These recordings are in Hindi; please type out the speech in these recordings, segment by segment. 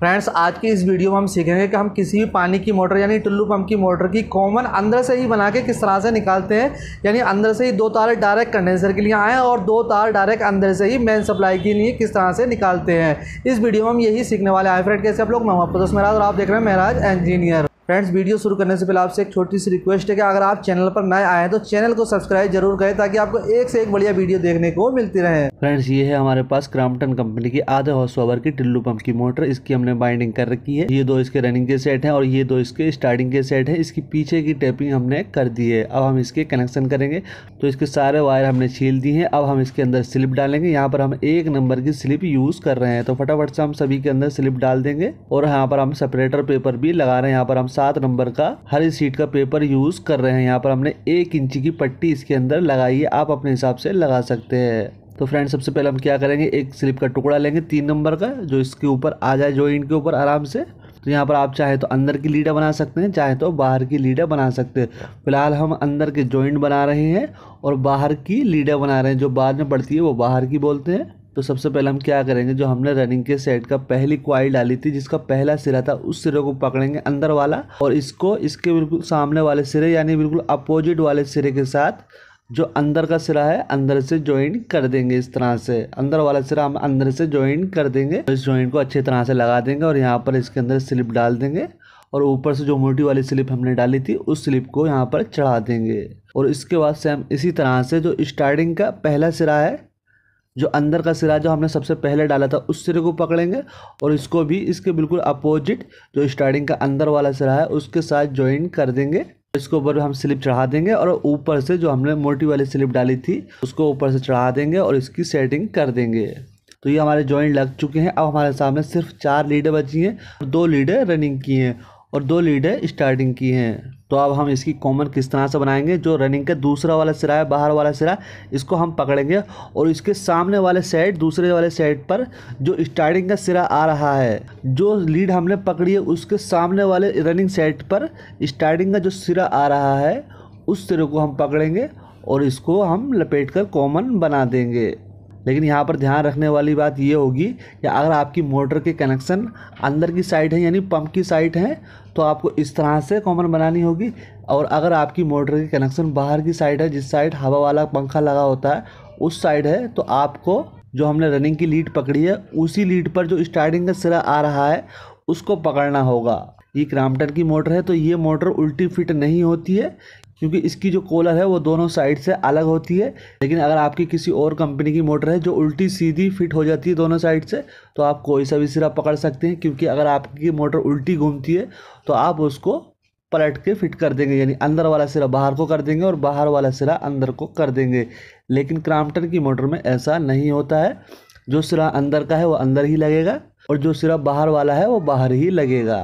फ्रेंड्स आज की इस वीडियो में हम सीखेंगे कि हम किसी भी पानी की मोटर यानी टुल्लू पंप की मोटर की कॉमन अंदर से ही बना के किस तरह से निकालते हैं यानी अंदर से ही दो तार डायरेक्ट कंडेंसर के लिए आएँ और दो तार डायरेक्ट अंदर से ही मेन सप्लाई के लिए किस तरह से निकालते हैं इस वीडियो में हम यही सीखने वाले हैं फ्रेंड कैसे आप लोग मैं मोहम्मद महराज और आप देख रहे हैं महराज इंजीनियर फ्रेंड्स वीडियो शुरू करने से पहले आपसे एक छोटी सी रिक्वेस्ट है कि अगर आप चैनल पर नए आए हैं तो चैनल को सब्सक्राइब जरूर करें ताकि आपको एक से एक बढ़िया वीडियो देखने को मिलती रहे फ्रेंड्स ये है हमारे पास क्रामटन कंपनी की आधे हॉर्स पावर की टिल्लू पंप की मोटर इसकी हमने बाइंडिंग कर रखी है ये दो इसके रनिंग के सेट है और ये दो इसके स्टार्टिंग के सेट है इसकी पीछे की टेपिंग हमने कर दी है अब हम इसके कनेक्शन करेंगे तो इसके सारे वायर हमने छील दी है अब हम इसके अंदर स्लिप डालेंगे यहाँ पर हम एक नंबर की स्लिप यूज कर रहे हैं तो फटाफट से हम सभी के अंदर स्लिप डाल देंगे और यहाँ पर हम सेपरेटर पेपर भी लगा रहे हैं यहाँ पर हम सात नंबर का इस सीट का पेपर यूज कर रहे हैं यहाँ पर हमने एक इंची की पट्टी इसके अंदर लगाई है आप अपने हिसाब से लगा सकते हैं तो फ्रेंड सबसे पहले हम क्या करेंगे एक स्लिप का टुकड़ा लेंगे तीन नंबर का जो इसके ऊपर आ जाए ज्वाइंट के ऊपर आराम से तो यहाँ पर आप चाहे तो अंदर की लीडा बना सकते हैं चाहे तो बाहर की लीडा बना सकते हैं फिलहाल हम अंदर के जॉइंट बना रहे हैं और बाहर की लीडा बना रहे हैं जो बाद में पड़ती है वो बाहर की बोलते हैं तो सबसे पहले हम क्या करेंगे जो हमने रनिंग के सेट का पहली क्वाइल डाली थी जिसका पहला सिरा था उस सिरे को पकड़ेंगे अंदर वाला और इसको इसके बिल्कुल सामने वाले सिरे यानी बिल्कुल अपोजिट वाले सिरे के साथ जो अंदर का सिरा है अंदर से ज्वाइन कर देंगे इस तरह से अंदर वाला सिरा हम अंदर से ज्वाइन कर देंगे तो इस ज्वाइन को अच्छे तरह से लगा देंगे और यहाँ पर इसके अंदर स्लिप डाल देंगे और ऊपर से जो मोटी वाली स्लिप हमने डाली थी उस स्लिप को यहाँ पर चढ़ा देंगे और इसके बाद से हम इसी तरह से जो स्टार्टिंग का पहला सिरा है जो अंदर का सिरा जो हमने सबसे पहले डाला था उस सिरे को पकड़ेंगे और इसको भी इसके बिल्कुल अपोजिट जो स्टार्टिंग का अंदर वाला सिरा है उसके साथ ज्वाइन कर देंगे इसके ऊपर हम स्लिप चढ़ा देंगे और ऊपर से जो हमने मोटी वाली स्लिप डाली थी उसको ऊपर से चढ़ा देंगे और इसकी सेटिंग कर देंगे तो ये हमारे जॉइंट लग चुके हैं अब हमारे सामने सिर्फ चार लीडें बची हैं दो लीडें रनिंग की हैं और दो लीडें स्टार्टिंग की हैं तो अब हम इसकी कॉमन किस तरह से बनाएंगे जो रनिंग का दूसरा वाला सिरा है बाहर वाला सिरा इसको हम पकड़ेंगे और इसके सामने वाले साइड दूसरे वाले साइड पर जो स्टार्टिंग का सिरा आ रहा है जो लीड हमने पकड़ी है उसके सामने वाले रनिंग साइड पर स्टार्टिंग का जो सिरा आ रहा है उस सिरे को हम पकड़ेंगे और इसको हम लपेट कर कॉमन बना देंगे लेकिन यहाँ पर ध्यान रखने वाली बात ये होगी कि अगर आपकी मोटर के कनेक्शन अंदर की साइड है यानी पंप की साइड है तो आपको इस तरह से कॉमन बनानी होगी और अगर आपकी मोटर के कनेक्शन बाहर की साइड है जिस साइड हवा वाला पंखा लगा होता है उस साइड है तो आपको जो हमने रनिंग की लीड पकड़ी है उसी लीड पर जो स्टार्टिंग का सिरा आ रहा है उसको पकड़ना होगा ये क्रामटन की मोटर है तो ये मोटर उल्टी फिट नहीं होती है क्योंकि इसकी जो कॉलर है वो दोनों साइड से अलग होती है लेकिन अगर आपकी किसी और कंपनी की मोटर है जो उल्टी सीधी फिट हो जाती है दोनों साइड से तो आप कोई सा भी सिरा पकड़ सकते हैं क्योंकि अगर आपकी मोटर उल्टी घूमती है तो आप उसको पलट के फिट कर देंगे यानी अंदर वाला सिरा बाहर को कर देंगे और बाहर वाला सिरा अंदर को कर देंगे लेकिन क्राम्पटन की मोटर में ऐसा नहीं होता है जो सिरा अंदर का है वो अंदर ही लगेगा और जो सिरा बाहर वाला है वो बाहर ही लगेगा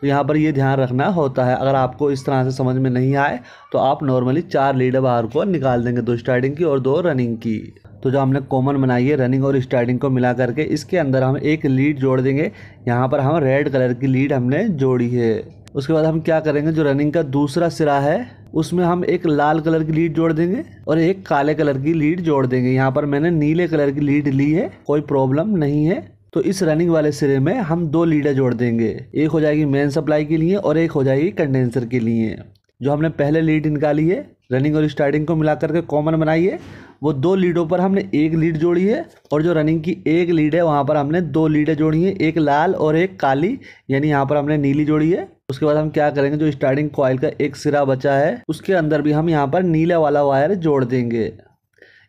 तो यहाँ पर ये ध्यान रखना होता है अगर आपको इस तरह से समझ में नहीं आए तो आप नॉर्मली चार लीड बाहर को निकाल देंगे दो स्टार्टिंग की और दो रनिंग की तो जो हमने कॉमन बनाई है रनिंग और स्टार्टिंग को मिला करके इसके अंदर हम एक लीड जोड़ देंगे यहाँ पर हम रेड कलर की लीड हमने जोड़ी है उसके बाद हम क्या करेंगे जो रनिंग का दूसरा सिरा है उसमें हम एक लाल कलर की लीड जोड़ देंगे और एक काले कलर की लीड जोड़ देंगे यहाँ पर मैंने नीले कलर की लीड ली है कोई प्रॉब्लम नहीं है तो इस रनिंग वाले सिरे में हम दो लीडें जोड़ देंगे एक हो जाएगी मेन सप्लाई के लिए और एक हो जाएगी कंडेंसर के लिए जो हमने पहले लीड निकाली है रनिंग और स्टार्टिंग को मिला करके कॉमन बनाइए वो दो लीडों पर हमने एक लीड जोड़ी है और जो रनिंग की एक लीड है वहाँ पर हमने दो लीडें जोड़ी हैं एक लाल और एक काली यानी यहाँ पर हमने नीली जोड़ी है उसके बाद हम क्या करेंगे जो स्टार्टिंग कॉयल का एक सिरा बचा है उसके अंदर भी हम यहाँ पर नीला वाला वायर जोड़ देंगे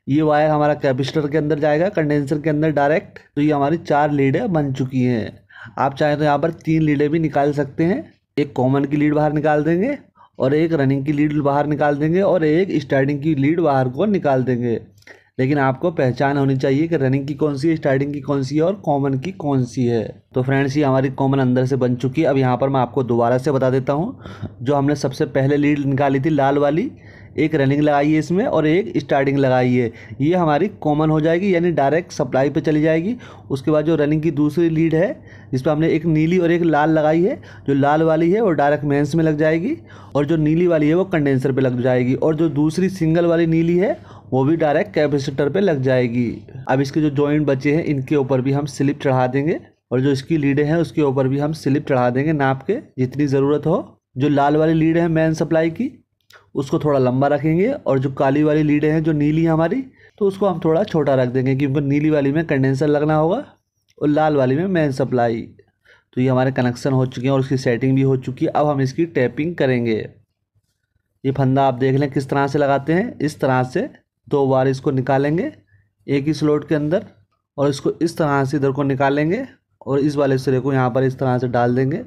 ये वायर हमारा कैपेसिटर के अंदर जाएगा कंडेंसर के अंदर डायरेक्ट तो ये हमारी चार लीडें बन चुकी हैं आप चाहें तो यहाँ पर तीन लीडें भी निकाल सकते हैं एक कॉमन की लीड बाहर निकाल देंगे और एक रनिंग की लीड बाहर निकाल देंगे और एक स्टार्टिंग की लीड बाहर को निकाल देंगे लेकिन आपको पहचान होनी चाहिए कि रनिंग की कौन सी है स्टार्टिंग की कौन सी है और कॉमन की कौन सी है तो फ्रेंड्स ये हमारी कॉमन अंदर से बन चुकी है अब यहाँ पर मैं आपको दोबारा से बता देता हूँ जो हमने सबसे पहले लीड निकाली थी लाल वाली एक रनिंग लगाई है इसमें और एक स्टार्टिंग लगाई है ये हमारी कॉमन हो जाएगी यानी डायरेक्ट सप्लाई पे चली जाएगी उसके बाद जो रनिंग की दूसरी लीड है जिस पर हमने एक नीली और एक लाल लगाई है जो लाल वाली है वो डायरेक्ट मेंस में लग जाएगी और जो नीली वाली है वो कंडेंसर पे लग जाएगी और जो दूसरी सिंगल वाली नीली है वो भी डायरेक्ट कैपेसिटर पर लग जाएगी अब इसके जो जॉइंट बचे हैं इनके ऊपर भी हम स्लिप चढ़ा देंगे और जो इसकी लीडें हैं उसके ऊपर भी हम स्लिप चढ़ा देंगे नाप के जितनी ज़रूरत हो जो लाल वाली लीड है मैन सप्लाई की उसको थोड़ा लंबा रखेंगे और जो काली वाली लीडें हैं जो नीली है हमारी तो उसको हम थोड़ा छोटा रख देंगे क्योंकि नीली वाली में कंडेंसर लगना होगा और लाल वाली में मैन सप्लाई तो ये हमारे कनेक्शन हो चुके हैं और उसकी सेटिंग भी हो चुकी है अब हम इसकी टैपिंग करेंगे ये फंदा आप देख लें किस तरह से लगाते हैं इस तरह से दो बार इसको निकालेंगे एक ही स्लोट के अंदर और इसको इस तरह से इधर को निकालेंगे और इस वाले सिरे को यहाँ पर इस तरह से डाल देंगे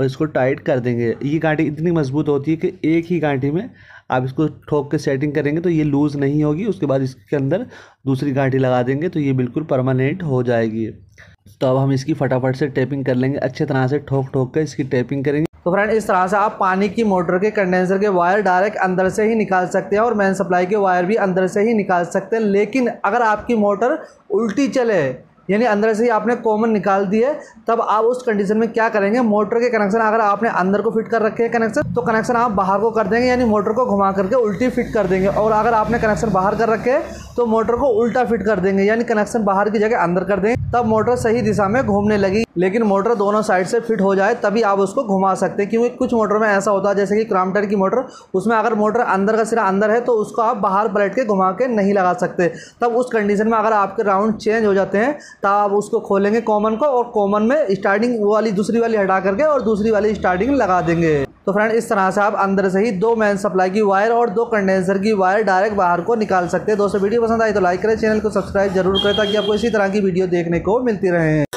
और इसको टाइट कर देंगे ये गांठी इतनी मजबूत होती है कि एक ही गांठी में आप इसको ठोक के सेटिंग करेंगे तो ये लूज़ नहीं होगी उसके बाद इसके अंदर दूसरी गांठी लगा देंगे तो ये बिल्कुल परमानेंट हो जाएगी तो अब हम इसकी फटाफट से टेपिंग कर लेंगे अच्छे तरह से ठोक ठोक कर इसकी टेपिंग करेंगे तो फ्रेंड इस तरह से आप पानी की मोटर के कंडेंसर के वायर डायरेक्ट अंदर से ही निकाल सकते हैं और मैन सप्लाई के वायर भी अंदर से ही निकाल सकते हैं लेकिन अगर आपकी मोटर उल्टी चले यानी अंदर से ही आपने कॉमन निकाल दिए तब आप उस कंडीशन में क्या करेंगे मोटर के कनेक्शन अगर आपने अंदर को फिट कर रखे हैं कनेक्शन तो कनेक्शन आप बाहर को कर देंगे यानी मोटर को घुमा करके उल्टी फिट कर देंगे और अगर आपने कनेक्शन बाहर कर रखे तो मोटर को उल्टा फिट कर देंगे यानी कनेक्शन बाहर की जगह अंदर कर देंगे तब मोटर सही दिशा में घूमने लगी लेकिन मोटर दोनों साइड से फिट हो जाए तभी आप उसको घुमा सकते हैं क्योंकि कुछ मोटर में ऐसा होता है जैसे कि क्रामटर की मोटर उसमें अगर मोटर अंदर का सिरा अंदर है तो उसको आप बाहर पलट के घुमा के नहीं लगा सकते तब उस कंडीशन में अगर आपके राउंड चेंज हो जाते हैं तब उसको खोलेंगे कॉमन को और कॉमन में स्टार्टिंग वो वाली दूसरी वाली हटा करके और दूसरी वाली स्टार्टिंग लगा देंगे तो फ्रेंड इस तरह से आप अंदर से ही दो मेन सप्लाई की वायर और दो कंडेंसर की वायर डायरेक्ट बाहर को निकाल सकते हैं दोस्तों वीडियो पसंद आई तो लाइक करें चैनल को सब्सक्राइब जरूर करें ताकि आपको इसी तरह की वीडियो देखने को मिलती रहे